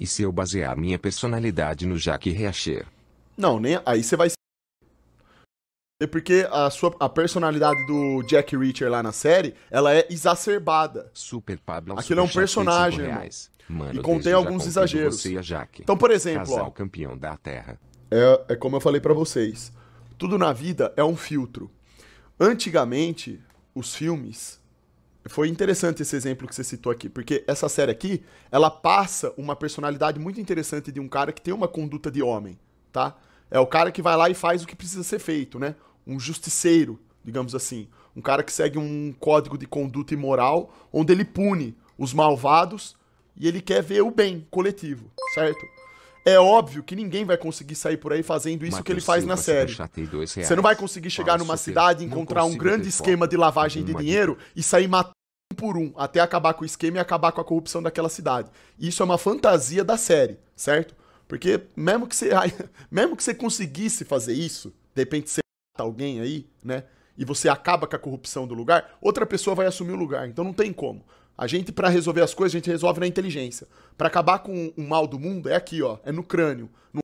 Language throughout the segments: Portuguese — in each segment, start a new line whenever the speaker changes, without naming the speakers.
E se eu basear minha personalidade no Jack Reacher? Não, nem aí você vai é porque a sua a personalidade do Jack Reacher lá na série, ela é exacerbada. Super Pablo. Aquilo é um personagem, Mano, e contém alguns exageros. Então, por exemplo, ó, campeão da Terra. É, é como eu falei para vocês. Tudo na vida é um filtro. Antigamente, os filmes foi interessante esse exemplo que você citou aqui, porque essa série aqui, ela passa uma personalidade muito interessante de um cara que tem uma conduta de homem, tá? É o cara que vai lá e faz o que precisa ser feito, né? Um justiceiro, digamos assim. Um cara que segue um código de conduta e moral, onde ele pune os malvados e ele quer ver o bem coletivo, certo? É óbvio que ninguém vai conseguir sair por aí fazendo isso Mateus que ele faz Silva, na série. Você não vai conseguir chegar Posso numa ter, cidade, encontrar um grande esquema de lavagem de dinheiro de... e sair matando por um até acabar com o esquema e acabar com a corrupção daquela cidade. Isso é uma fantasia da série, certo? Porque mesmo que você, mesmo que você conseguisse fazer isso, de repente você mata alguém aí, né? E você acaba com a corrupção do lugar, outra pessoa vai assumir o lugar. Então não tem como. A gente, para resolver as coisas, a gente resolve na inteligência. para acabar com o mal do mundo, é aqui, ó. É no crânio. No...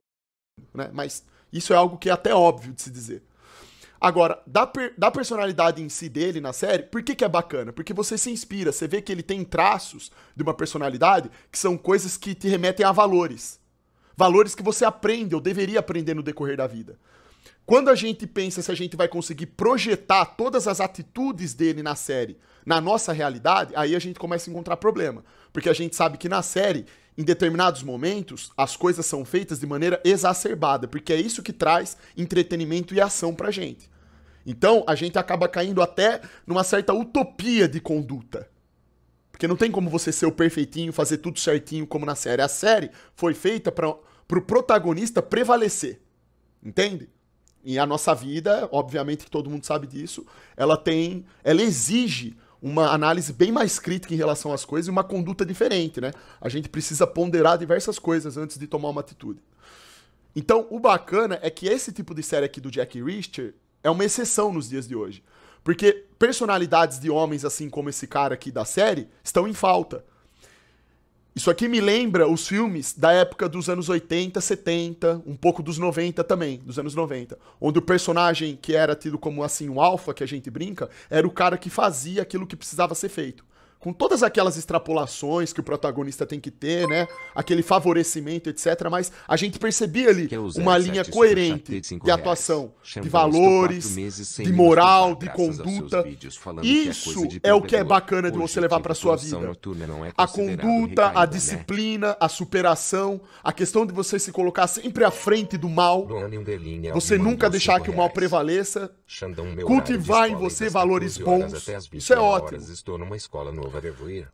Né? Mas isso é algo que é até óbvio de se dizer. Agora, da, per, da personalidade em si dele na série, por que, que é bacana? Porque você se inspira, você vê que ele tem traços de uma personalidade que são coisas que te remetem a valores. Valores que você aprende ou deveria aprender no decorrer da vida. Quando a gente pensa se a gente vai conseguir projetar todas as atitudes dele na série na nossa realidade, aí a gente começa a encontrar problema. Porque a gente sabe que na série, em determinados momentos, as coisas são feitas de maneira exacerbada, porque é isso que traz entretenimento e ação pra gente. Então, a gente acaba caindo até numa certa utopia de conduta. Porque não tem como você ser o perfeitinho, fazer tudo certinho como na série. A série foi feita para pro protagonista prevalecer. Entende? E a nossa vida, obviamente que todo mundo sabe disso, ela tem, ela exige uma análise bem mais crítica em relação às coisas e uma conduta diferente, né? A gente precisa ponderar diversas coisas antes de tomar uma atitude. Então, o bacana é que esse tipo de série aqui do Jack Richter é uma exceção nos dias de hoje. Porque personalidades de homens assim como esse cara aqui da série estão em falta. Isso aqui me lembra os filmes da época dos anos 80, 70, um pouco dos 90 também, dos anos 90, onde o personagem que era tido como assim o alfa que a gente brinca, era o cara que fazia aquilo que precisava ser feito com todas aquelas extrapolações que o protagonista tem que ter, né? Aquele favorecimento, etc. Mas a gente percebia ali uma linha coerente de atuação, de valores, de moral, de conduta. É Isso é o que é bacana de você levar para tipo, sua vida. É a conduta, a né? disciplina, a superação, a questão de você se colocar sempre à frente do mal. Você nunca deixar que o mal prevaleça. Cultivar em você valores bons. Isso é ótimo. Estou numa escola nova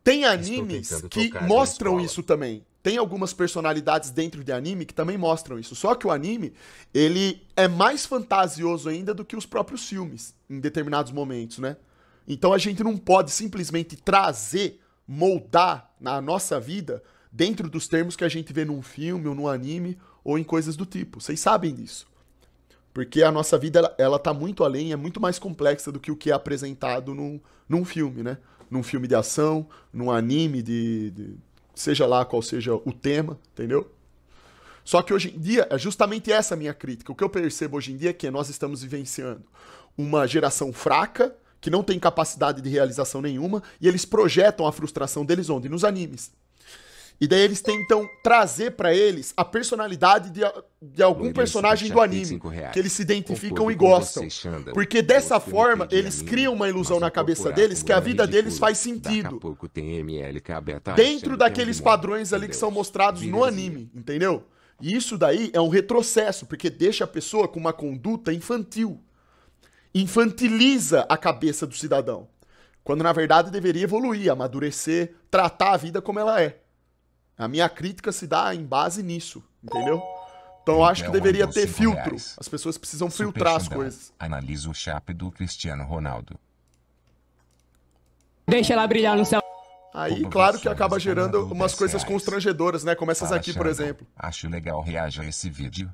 tem animes que mostram isso também. Tem algumas personalidades dentro de anime que também mostram isso. Só que o anime, ele é mais fantasioso ainda do que os próprios filmes, em determinados momentos, né? Então a gente não pode simplesmente trazer, moldar na nossa vida dentro dos termos que a gente vê num filme ou num anime ou em coisas do tipo. Vocês sabem disso. Porque a nossa vida, ela, ela tá muito além, é muito mais complexa do que o que é apresentado num, num filme, né? Num filme de ação, num anime de, de seja lá qual seja o tema, entendeu? Só que hoje em dia, é justamente essa a minha crítica. O que eu percebo hoje em dia é que nós estamos vivenciando uma geração fraca, que não tem capacidade de realização nenhuma, e eles projetam a frustração deles onde? Nos animes. E daí eles tentam trazer para eles a personalidade de, de algum personagem do anime que eles se identificam e gostam. Porque dessa forma eles criam uma ilusão na cabeça deles que a é vida deles faz sentido. Dentro daqueles padrões ali que são mostrados no anime, entendeu? E isso daí é um retrocesso, porque deixa a pessoa com uma conduta infantil. Infantiliza a cabeça do cidadão. Quando na verdade deveria evoluir, amadurecer, tratar a vida como ela é. A minha crítica se dá em base nisso, entendeu? Então eu acho que é deveria ter filtro. As pessoas precisam Super filtrar as coisas. Analisa o chap do Cristiano Ronaldo. Deixa ela brilhar no céu. Aí, claro que acaba gerando umas coisas constrangedoras, né? Como essas aqui, por exemplo. Acho legal reaja a esse vídeo.